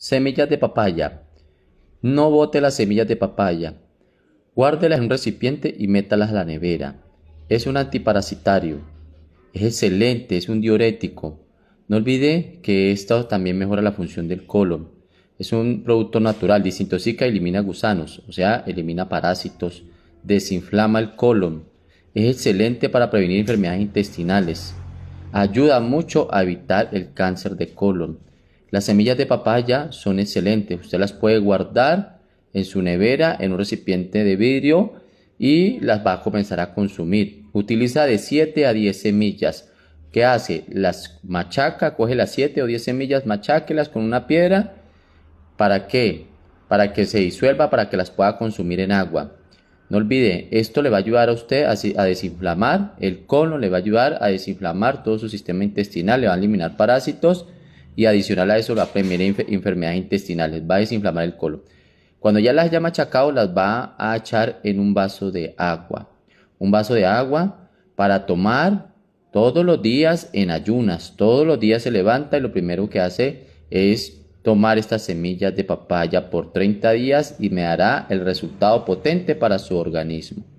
Semillas de papaya. No bote las semillas de papaya. Guárdelas en un recipiente y métalas a la nevera. Es un antiparasitario. Es excelente, es un diurético. No olvide que esto también mejora la función del colon. Es un producto natural, disintoxica y elimina gusanos, o sea, elimina parásitos, desinflama el colon. Es excelente para prevenir enfermedades intestinales. Ayuda mucho a evitar el cáncer de colon. Las semillas de papaya son excelentes. Usted las puede guardar en su nevera, en un recipiente de vidrio y las va a comenzar a consumir. Utiliza de 7 a 10 semillas. ¿Qué hace? Las machaca, coge las 7 o 10 semillas, macháquelas con una piedra. ¿Para qué? Para que se disuelva, para que las pueda consumir en agua. No olvide, esto le va a ayudar a usted a, desinflamar el colon, le va a ayudar a desinflamar todo su sistema intestinal, le va a eliminar parásitos y adicional a eso la primera enfermedad intestinal les va a desinflamar el colon. Cuando ya las haya machacado, las va a echar en un vaso de agua. Un vaso de agua para tomar todos los días en ayunas. Todos los días se levanta y lo primero que hace es tomar estas semillas de papaya por 30 días y me hará el resultado potente para su organismo.